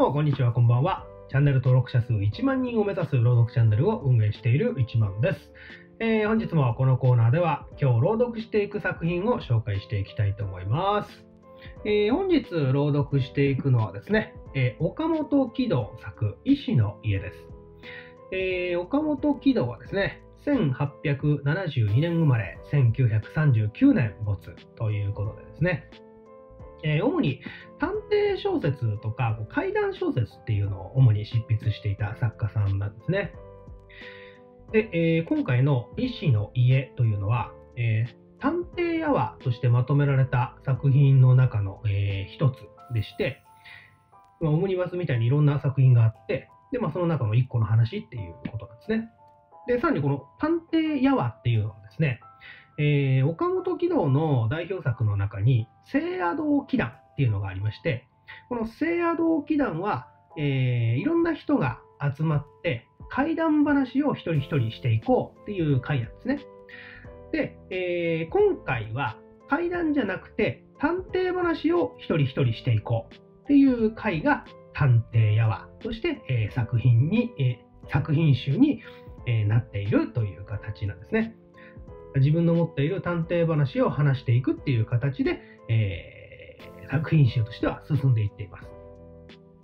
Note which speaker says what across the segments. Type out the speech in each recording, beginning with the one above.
Speaker 1: もこんにちは、こんばんは。チャンネル登録者数1万人を目指す朗読チャンネルを運営している1万です。えー、本日もこのコーナーでは今日朗読していく作品を紹介していきたいと思います。えー、本日朗読していくのはですね、えー、岡本喜道作「医師の家」です。えー、岡本喜道はですね、1872年生まれ、1939年没ということでですね、えー、主に探偵小説とか怪談小説っていうのを主に執筆していた作家さんなんですね。で、えー、今回の「医師の家」というのは、えー、探偵やわとしてまとめられた作品の中の、えー、一つでして、まあ、オムニバスみたいにいろんな作品があってで、まあ、その中の一個の話っていうことなんですね。でさらにこの「探偵やわっていうのはですねえー、岡本喜道の代表作の中に、聖夜堂祈願」っていうのがありまして、この聖夜堂祈願は、えー、いろんな人が集まって、怪談話を一人一人していこうっていう回なんですね。で、えー、今回は怪談じゃなくて、探偵話を一人一人していこうっていう回が、探偵やわとして、えー、作品に、え作品集に、えなっているという形なんですね。自分の持っている探偵話を話していくっていう形で、えー、作品集としては進んでいっています。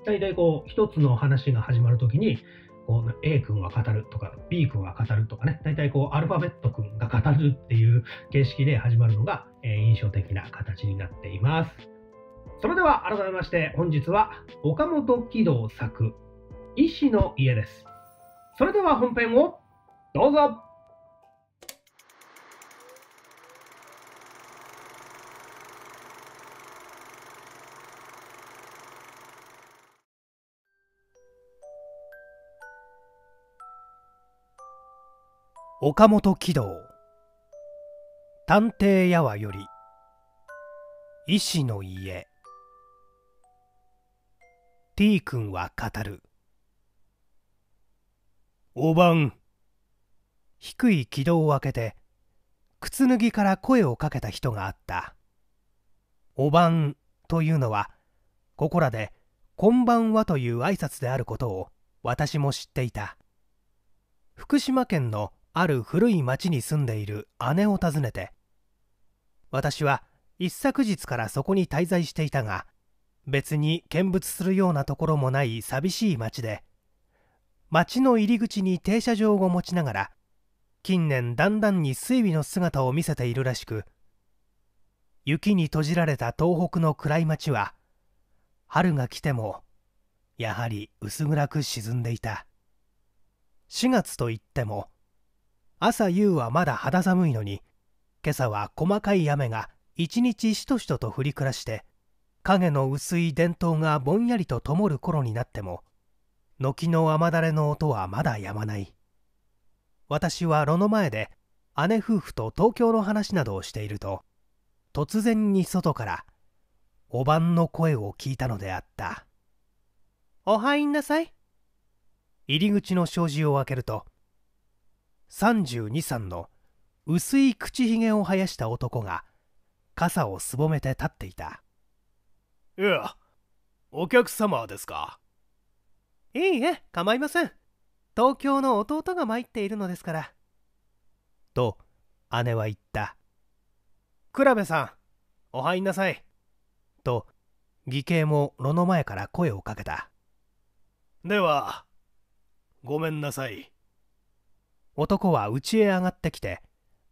Speaker 1: 大体こう、一つの話が始まるときに、こう A 君は語るとか B 君は語るとかね大体こうアルファベット君が語るっていう形式で始まるのが、え印象的な形になっていますそれでは改めまして本日は岡本喜道作「医師の家」ですそれでは本編をどうぞ岡本喜道探偵やわより医師の家 T 君は語るおばん低い軌道を開けて靴脱ぎから声をかけた人があったおばんというのはここらでこんばんはという挨拶であることを私も知っていた福島県のある古い町に住んでいる姉を訪ねて私は一昨日からそこに滞在していたが別に見物するようなところもない寂しい町で町の入り口に停車場を持ちながら近年だんだんに水尾の姿を見せているらしく雪に閉じられた東北の暗い町は春が来てもやはり薄暗く沈んでいた4月といっても朝夕はまだ肌寒いのに今朝は細かい雨が一日しとしとと降り暮らして影の薄い伝統がぼんやりと灯る頃になっても軒の雨だれの音はまだやまない私は炉の前で姉夫婦と東京の話などをしていると突然に外からおばんの声を聞いたのであった「お入んなさい」入り口の障子を開けると「32歳の薄い口ひげを生やした男が傘をすぼめて立っていたいやお客様ですかいいえ構いません東京の弟が参っているのですからと姉は言った倉部さんお入んなさいと義兄も炉の前から声をかけたではごめんなさい男は家へ上がってきて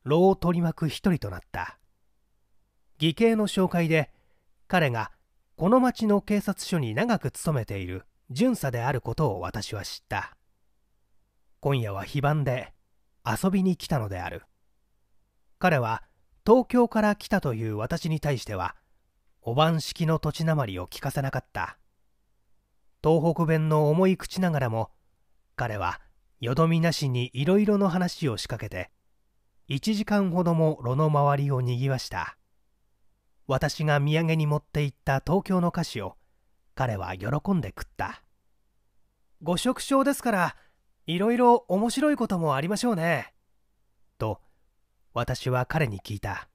Speaker 1: 牢を取り巻く一人となった義兄の紹介で彼がこの町の警察署に長く勤めている巡査であることを私は知った今夜は非番で遊びに来たのである彼は東京から来たという私に対してはおばん式の土地なまりを聞かせなかった東北弁の重い口ながらも彼はよどみなしにいろいろの話を仕掛けて1時間ほども炉の周りをにぎわした私が土産に持って行った東京の菓子を彼は喜んで食ったご食傷ですからいろいろ面白いこともありましょうねと私は彼に聞いた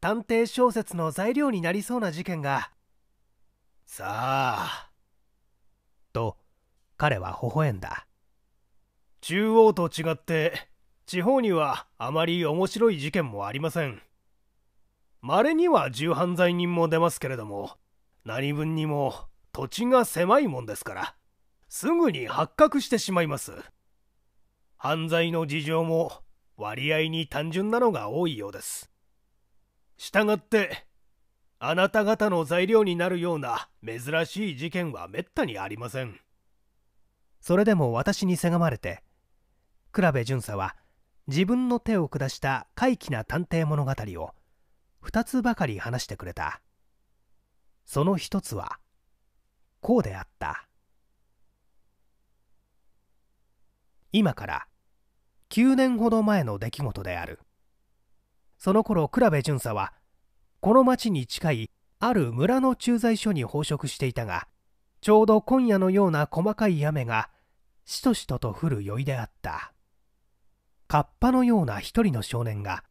Speaker 1: 探偵小説の材料になりそうな事件がさあと彼は微笑んだ中央と違って地方にはあまり面白い事件もありません稀には重犯罪人も出ますけれども何分にも土地が狭いもんですからすぐに発覚してしまいます犯罪の事情も割合に単純なのが多いようです従ってあなた方の材料になるような珍しい事件はめったにありませんそれでも私にせがまれて倉部巡査は自分の手を下した怪奇な探偵物語を2つばかり話してくれたその1つはこうであった今から9年ほど前の出来事であるその頃倉部巡査はこの町に近いある村の駐在所に放職していたがちょうど今夜のような細かい雨がしとしとと降る酔いであった河童のような一人の少年が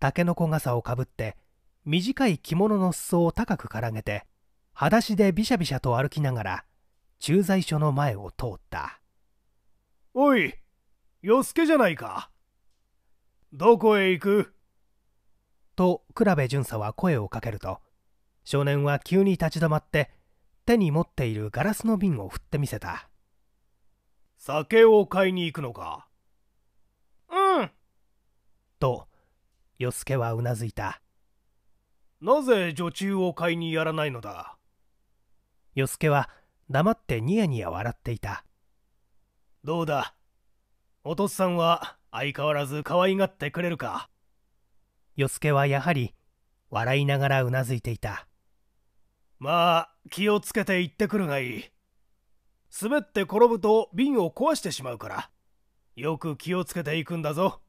Speaker 1: タケノコ傘をかぶって短い着物の裾を高くからげて裸足でびしゃびしゃと歩きながら駐在所の前を通ったおい与助じゃないかどこへ行くと倉部巡査は声をかけると少年は急に立ち止まって手に持っているガラスの瓶を振ってみせた酒を買いに行くのかと、与助はうなずいた。なぜ女中を買いにやらないのだ与助は黙ってニヤニヤ笑っていた。どうだおとっさんは相変わらず可愛がってくれるか与助はやはり笑いながらうなずいていた。まあ気をつけて行ってくるがいい。滑って転ぶと瓶を壊してしまうからよく気をつけていくんだぞ。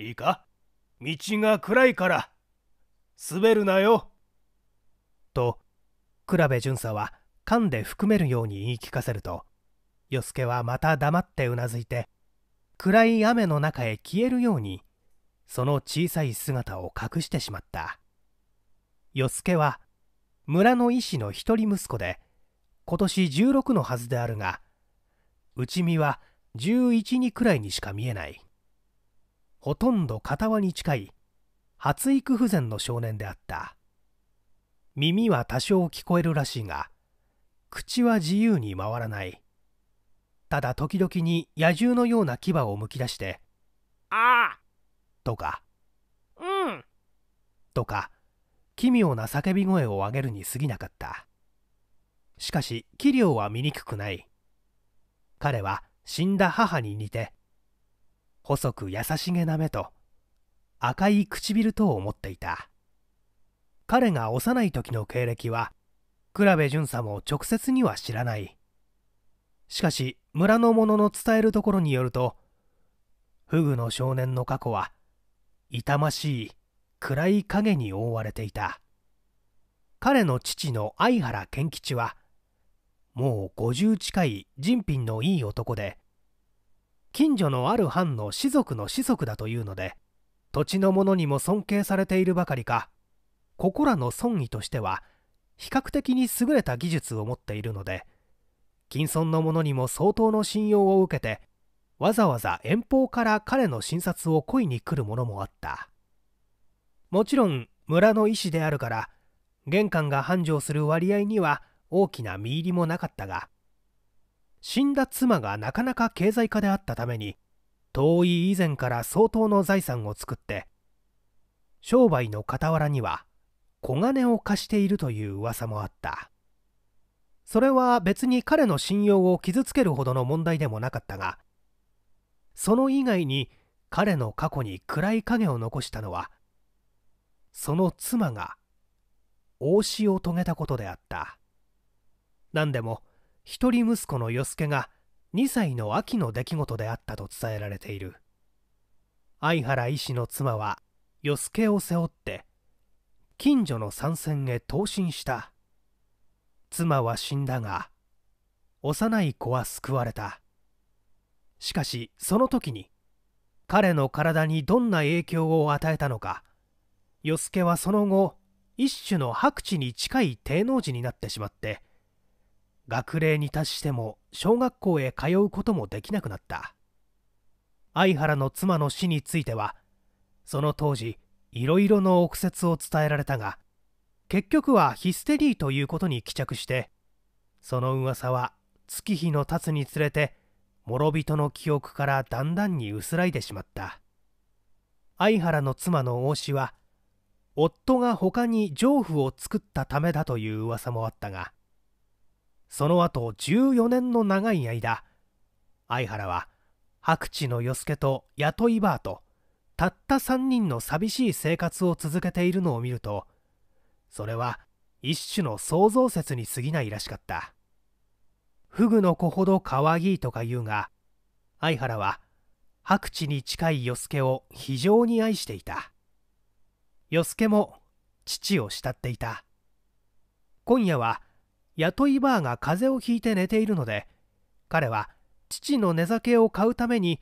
Speaker 1: いいか道が暗いから滑るなよと倉部巡査は噛んで含めるように言い聞かせると与助はまた黙ってうなずいて暗い雨の中へ消えるようにその小さい姿を隠してしまった与助は村の医師の一人息子で今年16のはずであるが内見は112くらいにしか見えないほとんど片輪に近い発育不全の少年であった耳は多少聞こえるらしいが口は自由に回らないただ時々に野獣のような牙をむき出して「ああ」とか「うん」とか奇妙な叫び声を上げるに過ぎなかったしかし器量は醜くない彼は死んだ母に似て細く優しげな目と赤い唇とを持っていた彼が幼い時の経歴は倉部巡査も直接には知らないしかし村の者の伝えるところによるとフグの少年の過去は痛ましい暗い影に覆われていた彼の父の相原健吉はもう50近い人品のいい男で近所のある藩の士族の士族だというので土地の者にも尊敬されているばかりかここらの尊議としては比較的に優れた技術を持っているので近村の者にも相当の信用を受けてわざわざ遠方から彼の診察を恋に来る者もあったもちろん村の医師であるから玄関が繁盛する割合には大きな身入りもなかったが死んだ妻がなかなか経済家であったために遠い以前から相当の財産を作って商売の傍らには小金を貸しているという噂もあったそれは別に彼の信用を傷つけるほどの問題でもなかったがその以外に彼の過去に暗い影を残したのはその妻が往死を遂げたことであった何でも一人息子の与助が2歳の秋の出来事であったと伝えられている相原医師の妻は与助を背負って近所の参戦へ投身した妻は死んだが幼い子は救われたしかしその時に彼の体にどんな影響を与えたのか与助はその後一種の白地に近い低能児になってしまって学齢に達しても小学校へ通うこともできなくなった相原の妻の死についてはその当時いろいろの憶説を伝えられたが結局はヒステリーということに帰着してその噂は月日の経つにつれて諸人の記憶からだんだんに薄らいでしまった相原の妻の王子は夫が他に丈夫を作ったためだという噂もあったがその後14年の長い間相原は白地の与助と雇いバーとたった3人の寂しい生活を続けているのを見るとそれは一種の創造説に過ぎないらしかったフグの子ほど可愛いとか言うが相原は白地に近い与助を非常に愛していた与助も父を慕っていた今夜は雇いバーが風邪をひいて寝ているので彼は父の寝酒を買うために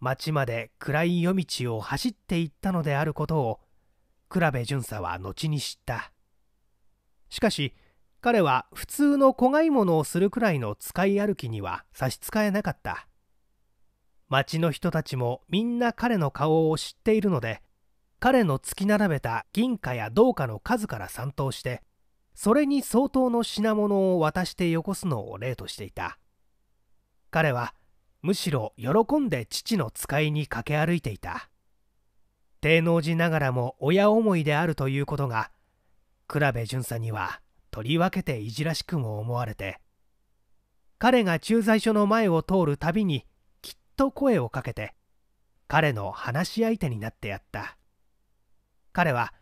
Speaker 1: 町まで暗い夜道を走っていったのであることを倉部巡査は後に知ったしかし彼は普通の子買い物をするくらいの使い歩きには差し支えなかった町の人たちもみんな彼の顔を知っているので彼の突き並べた銀貨や銅貨の数から算到してそれに相当の品物を渡してよこすのを例としていた彼はむしろ喜んで父の使いに駆け歩いていた低能寺ながらも親思いであるということが倉部巡査にはとりわけていじらしくも思われて彼が駐在所の前を通るたびにきっと声をかけて彼の話し相手になってやった彼は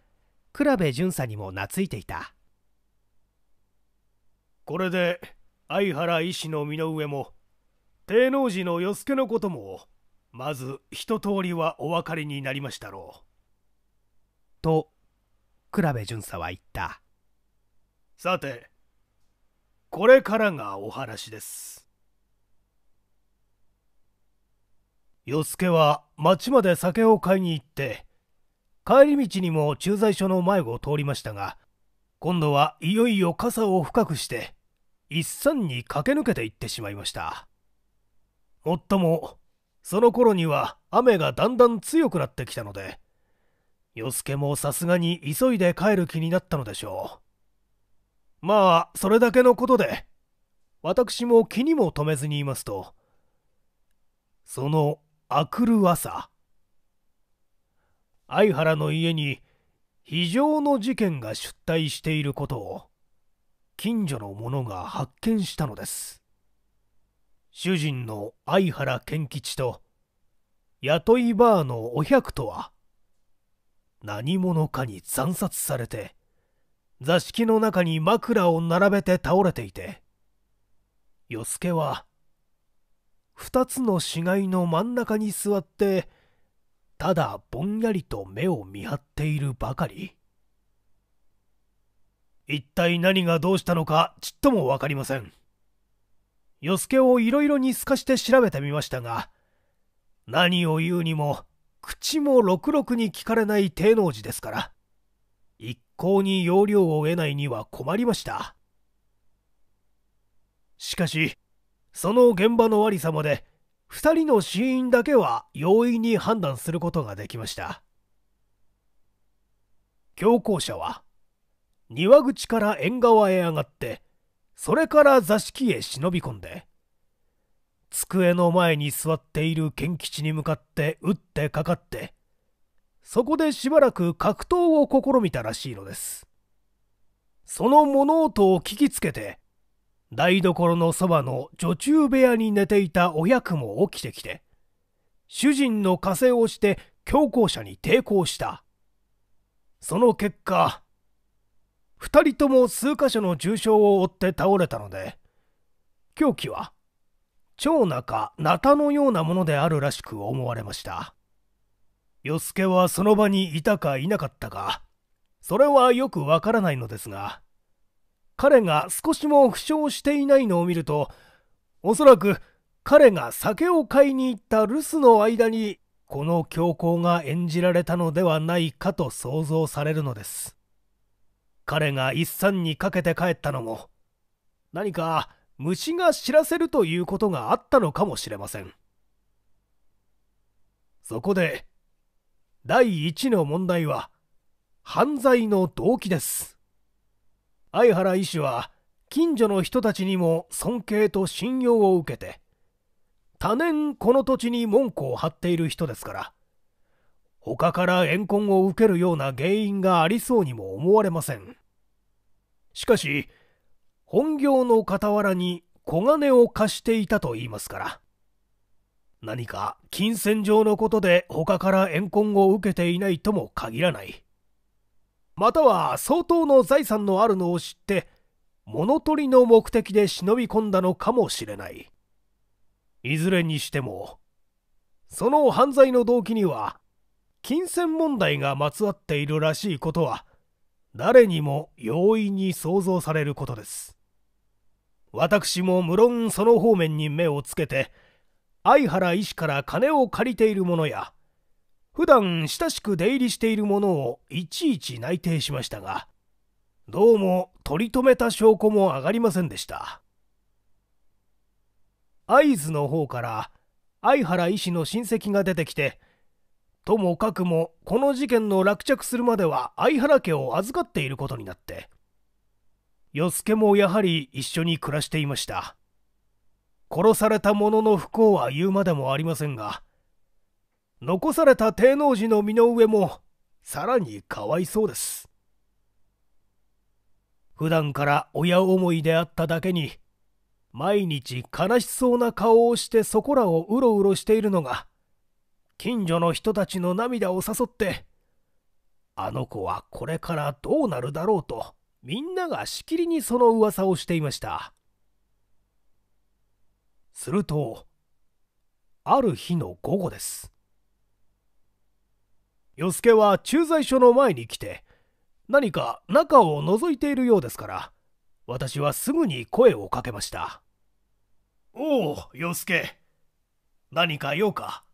Speaker 1: 倉部巡査にも懐いていたこれで相原医師の身の上も天王寺の与助のこともまず一通りはお分かりになりましたろう。と倉部巡査は言ったさてこれからがお話です与助は町まで酒を買いに行って帰り道にも駐在所の前を通りましたが今度はいよいよ傘を深くして一山に駆け抜けていってしまいましたもっともその頃には雨がだんだん強くなってきたので与助もさすがに急いで帰る気になったのでしょうまあそれだけのことで私も気にも留めずにいますとそのあくる朝相原の家に非常の事件が出退していることを近所の者が発見したのです主人の相原健吉と雇いバーのお百とは何者かに惨殺されて座敷の中に枕を並べて倒れていて与助は二つの死骸の真ん中に座ってただぼんやりと目を見張っているばかり一体何がどうしたのかちっともわかりません。与助をいろいろに透かして調べてみましたが、何を言うにも、口もろくろくに聞かれない低能寺ですから、一向に要領を得ないには困りました。しかし、その現場のありさまで、二人の死因だけは容易に判断することができました。教皇者は、庭口から縁側へ上がって、それから座敷へ忍び込んで、机の前に座っている賢吉に向かって打ってかかって、そこでしばらく格闘を試みたらしいのです。その物音を聞きつけて、台所のそばの女中部屋に寝ていたお役も起きてきて、主人の加勢をして強硬者に抵抗した。その結果、2人とも数箇所の重傷を負って倒れたので凶器は長中なたのようなものであるらしく思われました与助はその場にいたかいなかったかそれはよくわからないのですが彼が少しも負傷していないのを見るとおそらく彼が酒を買いに行った留守の間にこの凶行が演じられたのではないかと想像されるのです彼が一三にかけて帰ったのも何か虫が知らせるということがあったのかもしれませんそこで第一の問題は犯罪の動機です相原医師は近所の人たちにも尊敬と信用を受けて多年この土地に門戸を張っている人ですから他から怨恨を受けるような原因がありそうにも思われませんしかし本業の傍らに小金を貸していたと言いますから何か金銭上のことで他から怨恨を受けていないとも限らないまたは相当の財産のあるのを知って物取りの目的で忍び込んだのかもしれないいずれにしてもその犯罪の動機には金銭問題がまつわっているらしいことは誰にも容易に想像されることです私も無論その方面に目をつけて相原医師から金を借りているものや普段親しく出入りしているものをいちいち内定しましたがどうも取り留めた証拠も上がりませんでした会津の方から相原医師の親戚が出てきてともかくもこの事件の落着するまでは相原家を預かっていることになって与助もやはり一緒に暮らしていました殺された者の不幸は言うまでもありませんが残された天王寺の身の上もさらにかわいそうです普段から親思いであっただけに毎日悲しそうな顔をしてそこらをうろうろしているのが近所の人たちの涙を誘ってあの子はこれからどうなるだろうとみんながしきりにその噂をしていましたするとある日の午後です与助は駐在所の前に来て何か中を覗いているようですから私はすぐに声をかけましたおお与助何か用か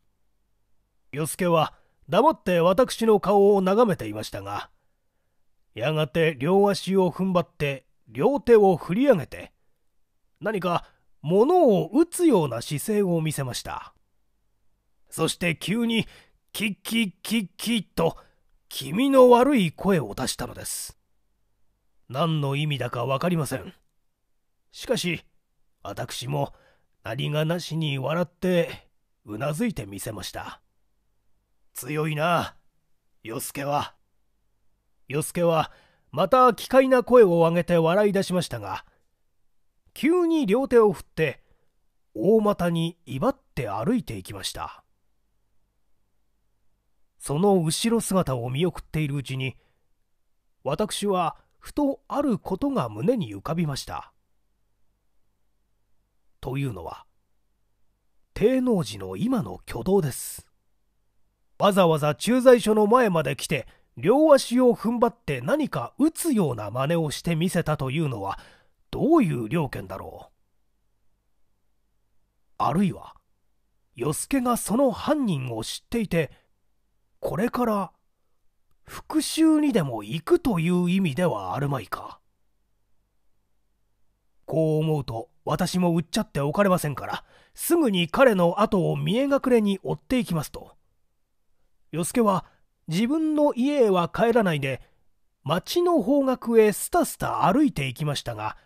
Speaker 1: 与助は黙って私の顔を眺めていましたが、やがて両足を踏ん張って両手を振り上げて、何か物を打つような姿勢を見せました。そして急に、キッキッキッキッと、気味の悪い声を出したのです。何の意味だか分かりません。しかし、私も何がなしに笑って、うなずいてみせました。強いな与助は与助はまた奇怪な声を上げて笑い出しましたが急に両手を振って大股に威張って歩いていきましたその後ろ姿を見送っているうちに私はふとあることが胸に浮かびましたというのは帝王寺の今の挙動ですわざわざ駐在所の前まで来て両足を踏ん張って何か打つような真似をしてみせたというのはどういう了見だろうあるいは与助がその犯人を知っていてこれから復讐にでも行くという意味ではあるまいかこう思うと私も売っちゃっておかれませんからすぐに彼の後を見え隠れに追っていきますと。与助は自分の家へは帰らないで町の方角へすたすた歩いていきましたが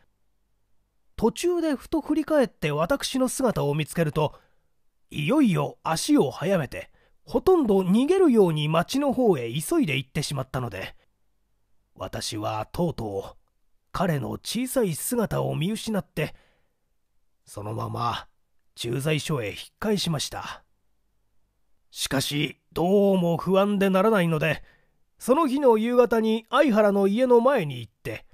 Speaker 1: 途中でふと振り返って私の姿を見つけるといよいよ足を速めてほとんど逃げるように町の方へ急いで行ってしまったので私はとうとう彼の小さい姿を見失ってそのまま駐在所へ引っ返しました。しかし、どうも不安でならないので、その日の夕方に相原の家の前に行って、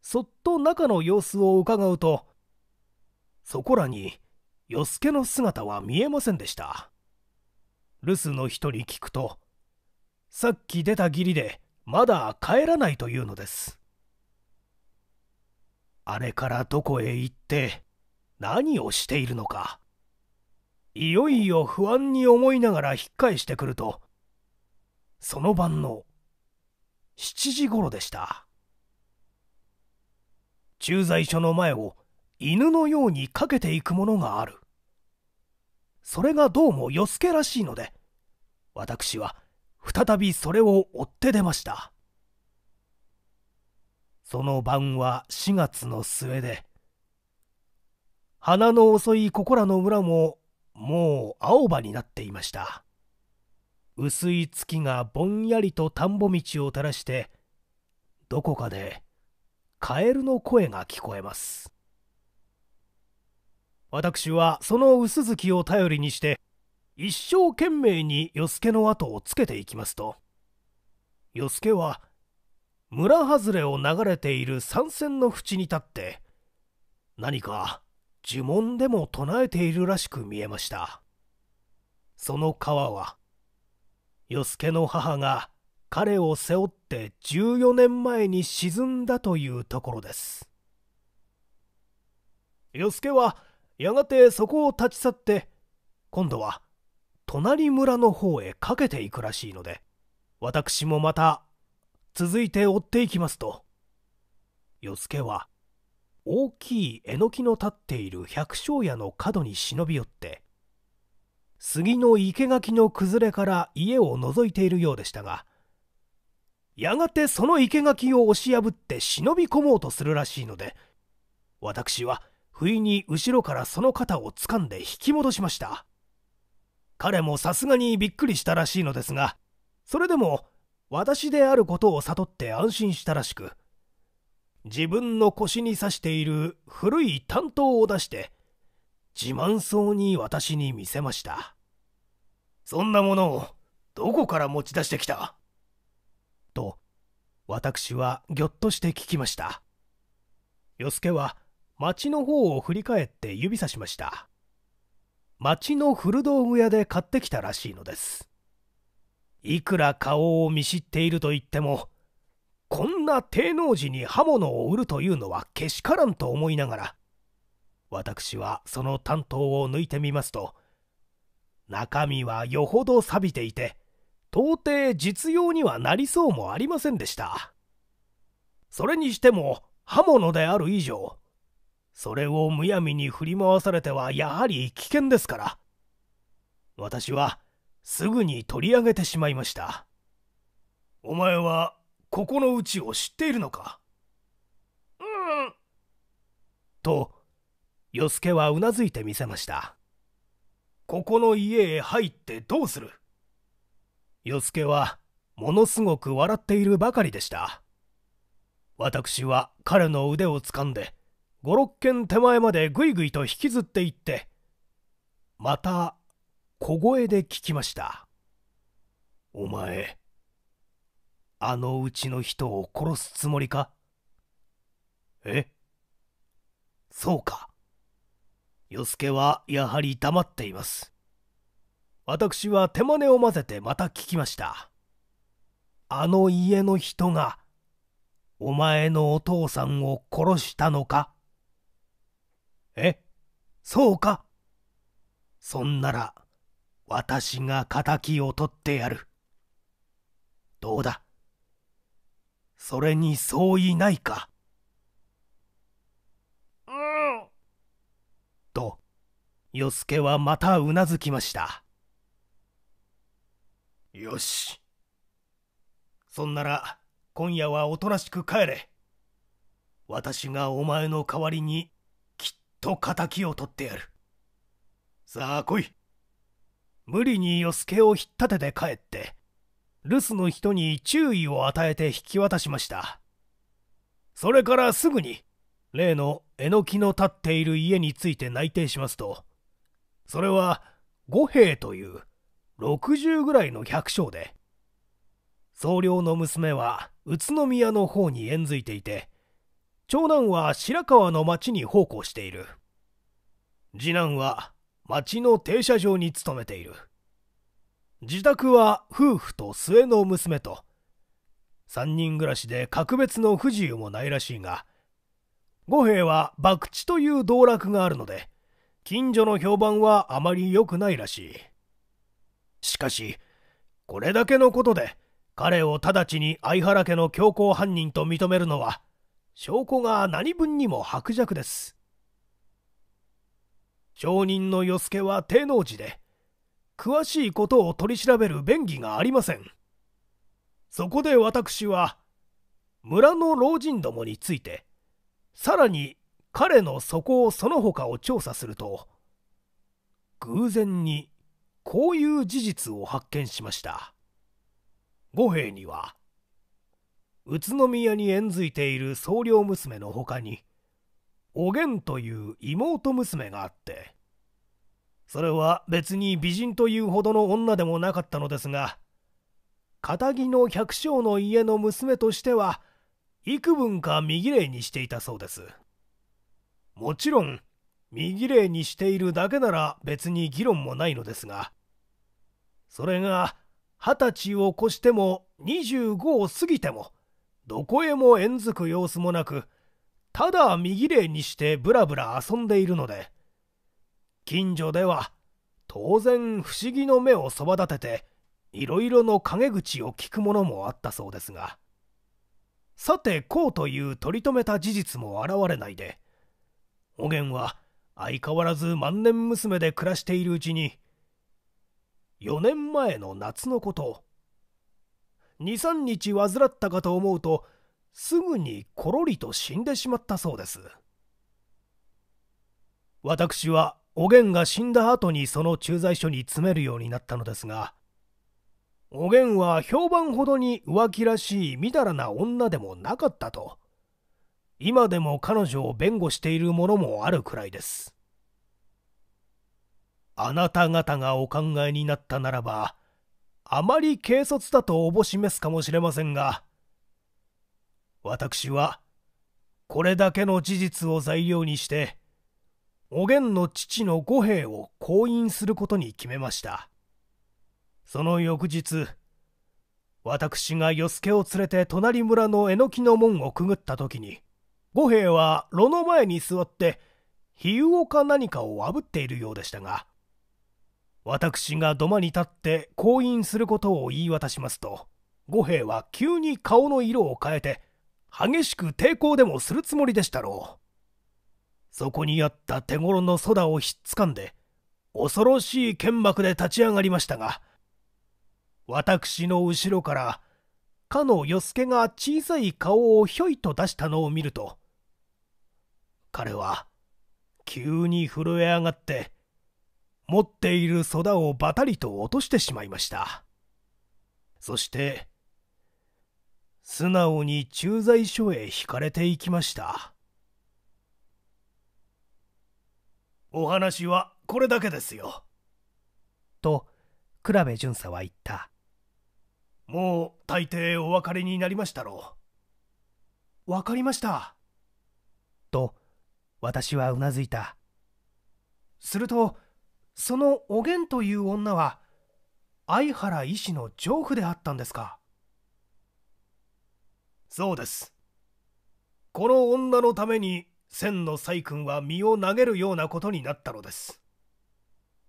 Speaker 1: そっと中の様子を伺うと、そこらに、与助の姿は見えませんでした。留守の人に聞くと、さっき出た義理で、まだ帰らないというのです。あれからどこへ行って、何をしているのか。いよいよ不安に思いながら引っ返してくるとその晩の7時頃でした駐在所の前を犬のようにかけていくものがあるそれがどうも与助らしいので私は再びそれを追って出ましたその晩は4月の末で花の遅いここらの村ももう青葉になっていました薄い月がぼんやりと田んぼ道を垂らしてどこかでカエルの声が聞こえます私はその薄月を頼りにして一生懸命に与助の後をつけていきますと与助は村外れを流れている山線の縁に立って何か呪文でも唱えているらしく見えましたその川は与助の母が彼を背負って14年前に沈んだというところです与助はやがてそこを立ち去って今度は隣村の方へかけていくらしいので私もまた続いて追っていきますと与助は大きいえのきの立っている百姓屋の角に忍び寄って杉の生垣の崩れから家を覗いているようでしたがやがてその生垣を押し破って忍び込もうとするらしいので私は不意に後ろからその肩を掴んで引き戻しました彼もさすがにびっくりしたらしいのですがそれでも私であることを悟って安心したらしく自分の腰に刺している古い担当を出して自慢そうに私に見せましたそんなものをどこから持ち出してきたと私はぎょっとして聞きました与助は町の方を振り返って指さしました町の古道具屋で買ってきたらしいのですいくら顔を見知っていると言ってもこんな低能寺に刃物を売るというのはけしからんと思いながら私はその担当を抜いてみますと中身はよほど錆びていて到底実用にはなりそうもありませんでしたそれにしても刃物である以上それをむやみに振り回されてはやはり危険ですから私はすぐに取り上げてしまいましたお前はここのうちを知っているのかうんと与助はうなずいてみせましたここの家へ入ってどうする与助はものすごく笑っているばかりでした私は彼の腕をつかんで56軒手前までぐいぐいと引きずっていってまた小声で聞きましたお前あのうちの人を殺すつもりかえそうか。与助はやはり黙っています。私は手真似を混ぜてまた聞きました。あの家の人が、お前のお父さんを殺したのかえそうかそんなら、私が仇を取ってやる。どうだそれに相違ないかうんと与助はまたうなずきましたよしそんなら今夜はおとなしく帰れ私がお前の代わりにきっと敵を取ってやるさあ来い無理に与助を引っ立てて帰って留守の人に注意を与えて引き渡しましたそれからすぐに例のえのきの立っている家について内定しますとそれは五兵という60ぐらいの百姓で総領の娘は宇都宮の方に縁づいていて長男は白河の町に奉公している次男は町の停車場に勤めている自宅は夫婦と末の娘と3人暮らしで格別の不自由もないらしいが五兵衛は博打という道楽があるので近所の評判はあまり良くないらしいしかしこれだけのことで彼を直ちに相原家の強行犯人と認めるのは証拠が何分にも薄弱です証人の与助は天王寺で詳しいことを取り調べる便宜がありません。そこで私は、村の老人どもについて、さらに彼の底その他を調査すると、偶然にこういう事実を発見しました。五兵には、宇都宮に縁づいている僧侶娘のほかに、おげんという妹娘があって、それは別に美人というほどの女でもなかったのですが片木の百姓の家の娘としては幾分か身綺麗にしていたそうですもちろん身綺麗にしているだけなら別に議論もないのですがそれが二十歳を越しても25を過ぎてもどこへも縁づく様子もなくただ身綺麗にしてぶらぶら遊んでいるので近所では当然不思議の目をそば立てていろいろの陰口を聞くものもあったそうですがさてこうという取り留めた事実も現れないでおげんは相変わらず万年娘で暮らしているうちに4年前の夏のこと23日患ったかと思うとすぐにころりと死んでしまったそうです私はおげんが死んだ後にその駐在所に詰めるようになったのですがおげんは評判ほどに浮気らしいみだらな女でもなかったと今でも彼女を弁護しているものもあるくらいですあなた方がお考えになったならばあまり軽率だとおぼしめすかもしれませんが私はこれだけの事実を材料にしておんの父の五兵衛を婚姻することに決めましたその翌日私が与助を連れて隣村のえのきの門をくぐった時に五兵衛は炉の前に座って比喩か何かをあぶっているようでしたが私が土間に立って婚姻することを言い渡しますと五兵衛は急に顔の色を変えて激しく抵抗でもするつもりでしたろう。そこにあった手頃の空をひっつかんで、恐ろしい剣幕で立ち上がりましたが、私の後ろから、かの与助が小さい顔をひょいと出したのを見ると、彼は、急に震え上がって、持っているそだをばたりと落としてしまいました。そして、素直に駐在所へ引かれていきました。お話はこれだけですよ。と倉部巡査は言ったもう大抵お分かりになりましたろう分かりましたと私はうなずいたするとそのおげんという女は相原医師の丈夫であったんですかそうですこの女のために千の細君は身を投げるようなことになったのです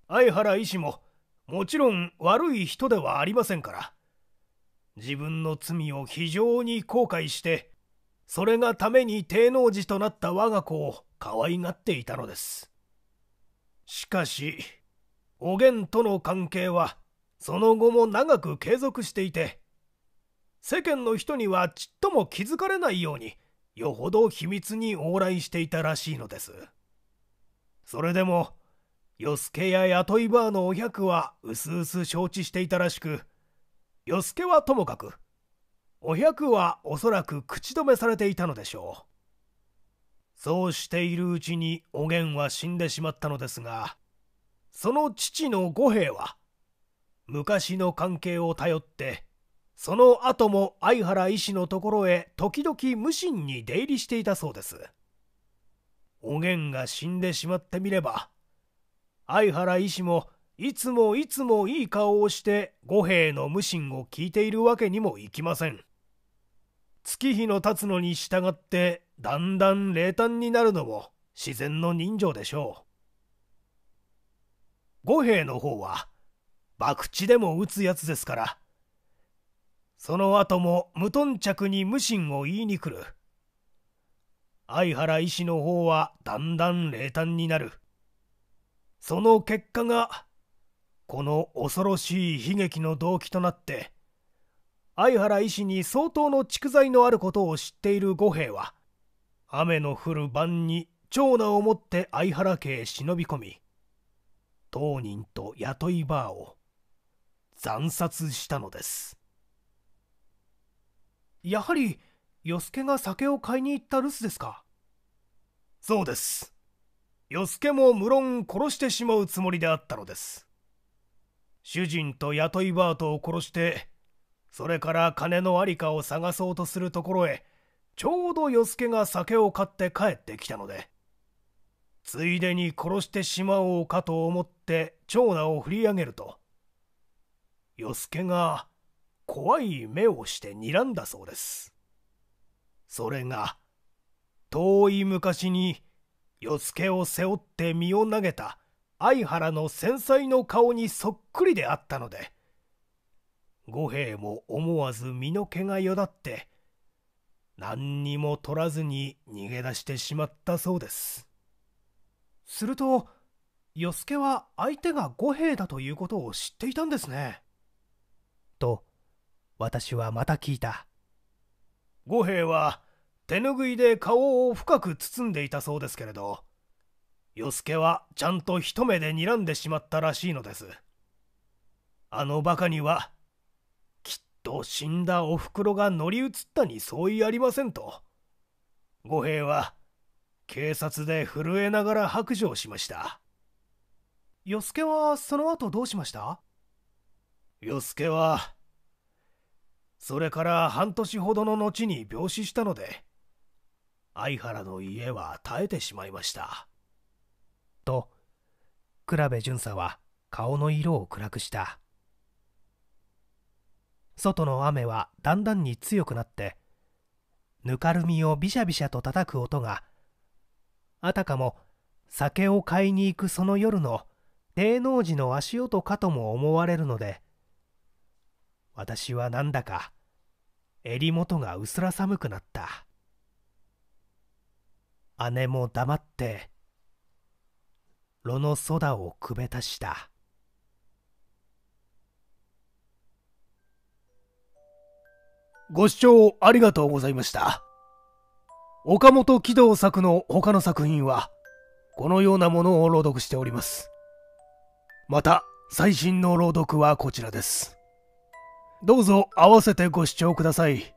Speaker 1: 相原医師ももちろん悪い人ではありませんから自分の罪を非常に後悔してそれがために天王寺となった我が子を可愛がっていたのですしかしおげんとの関係はその後も長く継続していて世間の人にはちっとも気づかれないようによほど秘密に往来していたらしいのですそれでも与助や雇いバーのお百はうすうす承知していたらしく与助はともかくお百はおそらく口止めされていたのでしょうそうしているうちにおげんは死んでしまったのですがその父の五兵衛は昔の関係を頼ってその後も相原医師のところへ時々無心に出入りしていたそうですおげんが死んでしまってみれば相原医師もいつもいつもいい顔をして五兵衛の無心を聞いているわけにもいきません月日の経つのに従ってだんだん冷淡になるのも自然の人情でしょう五兵衛の方は博打でも打つやつですからその後も無頓着に無心を言いに来る。相原医師の方はだんだん冷淡になる。その結果が、この恐ろしい悲劇の動機となって、相原医師に相当の蓄財のあることを知っている五兵衛は、雨の降る晩に長男を持って相原家へ忍び込み、当人と雇いバーを惨殺したのです。やはり与助が酒を買いに行った留守ですかそうです与助も無論殺してしまうつもりであったのです主人と雇いバートを殺してそれから金の在りかを探そうとするところへちょうど与助が酒を買って帰ってきたのでついでに殺してしまおうかと思って長男を振り上げると与助が怖い目をして睨んだそうです。それが、遠い昔に、与助を背負って身を投げた相原の繊細の顔にそっくりであったので、五兵衛も思わず身の毛がよだって、何にも取らずに逃げ出してしまったそうです。すると、与助は相手が五兵だということを知っていたんですね。と私はまた聞いた五兵衛は手拭いで顔を深く包んでいたそうですけれど与助はちゃんと一目で睨んでしまったらしいのですあのバカにはきっと死んだおふくろが乗り移ったに相違ありませんと五兵衛は警察で震えながら白状しました与助はその後どうしました与助はそれから半年ほどの後に病死したので相原の家は耐えてしまいましたと倉部巡査は顔の色を暗くした外の雨はだんだんに強くなってぬかるみをビシャビシャと叩く音があたかも酒を買いに行くその夜の霊能寺の足音かとも思われるので私はなんだか襟元が薄ら寒くなった姉も黙って炉のそだをくべたしたご視聴ありがとうございました岡本喜道作の他の作品はこのようなものを朗読しておりますまた最新の朗読はこちらですどうぞ合わせてご視聴ください。